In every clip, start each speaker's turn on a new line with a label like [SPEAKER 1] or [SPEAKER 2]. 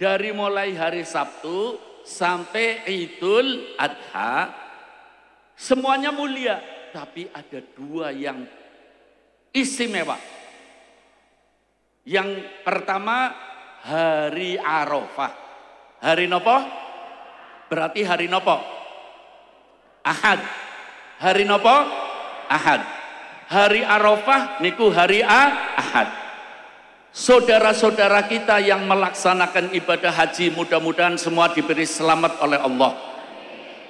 [SPEAKER 1] dari mulai hari Sabtu sampai Idul Adha semuanya mulia tapi ada dua yang istimewa yang pertama hari Arafah hari nopo berarti hari nopo Ahad hari nopo Ahad hari Arafah niku hari A, Ahad Saudara-saudara kita yang melaksanakan ibadah haji mudah-mudahan semua diberi selamat oleh Allah.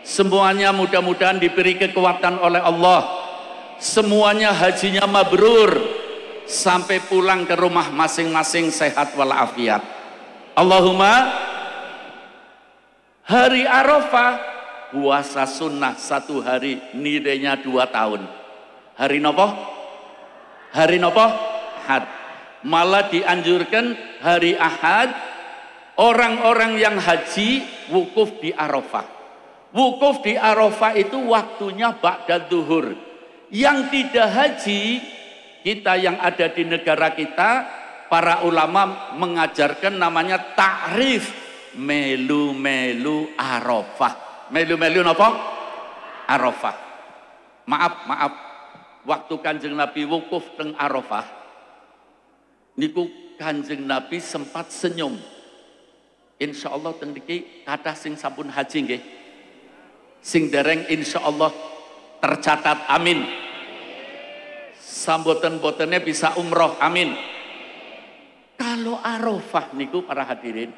[SPEAKER 1] Semuanya mudah-mudahan diberi kekuatan oleh Allah. Semuanya hajinya mabrur sampai pulang ke rumah masing-masing sehat walafiat. Allahumma hari Arafah puasa sunnah satu hari nilainya dua tahun. Hari nopo? Hari nopo? Hari. Malah dianjurkan hari Ahad orang-orang yang haji wukuf di Arafah. Wukuf di Arafah itu waktunya ba'da duhur. Yang tidak haji, kita yang ada di negara kita, para ulama mengajarkan namanya takrif melu-melu Arafah. Melu-melu apa? Arafah. Maaf, maaf. Waktu Kanjeng Nabi wukuf teng Arafah, niku Kanjeng Nabi sempat senyum. Insya Allah tengdiki kata sing sampun haji nggih. Sing dereng insya Allah tercatat amin. Sambutan botennya bisa umroh amin. Kalau Arafah niku para hadirin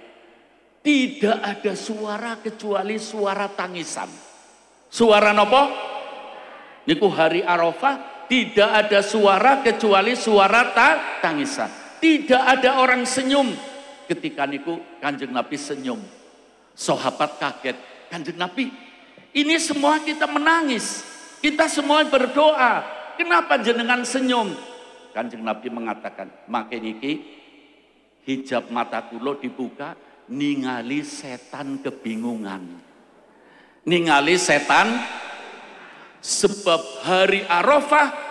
[SPEAKER 1] tidak ada suara kecuali suara tangisan. Suara nopo? Niku hari Arafah tidak ada suara kecuali suara ta tangisan. Tidak ada orang senyum. Ketika niku kanjeng Nabi senyum. Sahabat kaget. Kanjeng Nabi, ini semua kita menangis. Kita semua berdoa. Kenapa jenengan senyum? Kanjeng Nabi mengatakan, makin niki hijab mata kulo dibuka, ningali setan kebingungan. Ningali setan sebab hari Arafah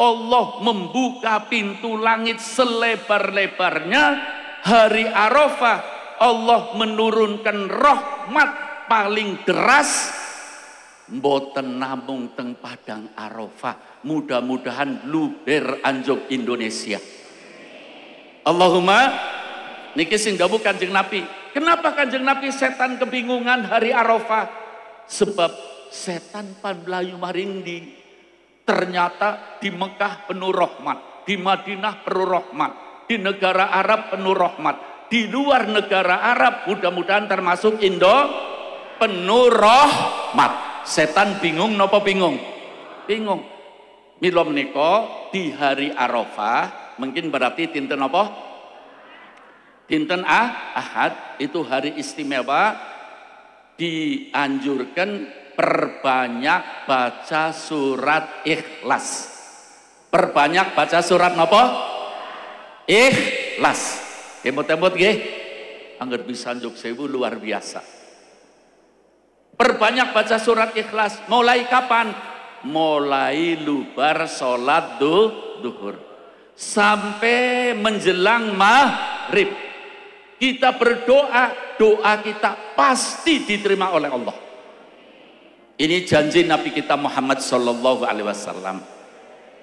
[SPEAKER 1] Allah membuka pintu langit selebar-lebarnya. Hari Arafah Allah menurunkan rahmat paling deras mboten namung teng Padang Arafah. Mudah-mudahan luber anjuk Indonesia. Allahumma niki sing dawuh Kanjeng Nabi. Kenapa Kanjeng Nabi setan kebingungan hari Arafah? Sebab setan pan mlayu maring Ternyata di Mekah penuh rahmat, di Madinah penuh rahmat, di negara Arab penuh rahmat, di luar negara Arab mudah-mudahan termasuk Indo penuh rahmat. Setan bingung nopo bingung? Bingung. Milom niko di hari Arafah mungkin berarti tinta nopo, tinta ah, Ahad itu hari istimewa dianjurkan perbanyak baca surat ikhlas. Perbanyak baca surat nopo? Ikhlas. tembot temot gih, bisa pisan sewu luar biasa. Perbanyak baca surat ikhlas. Mulai kapan? Mulai lubar sholat du, duhur. Sampai menjelang maghrib. Kita berdoa, doa kita pasti diterima oleh Allah. Ini janji Nabi kita Muhammad Sallallahu Alaihi Wasallam.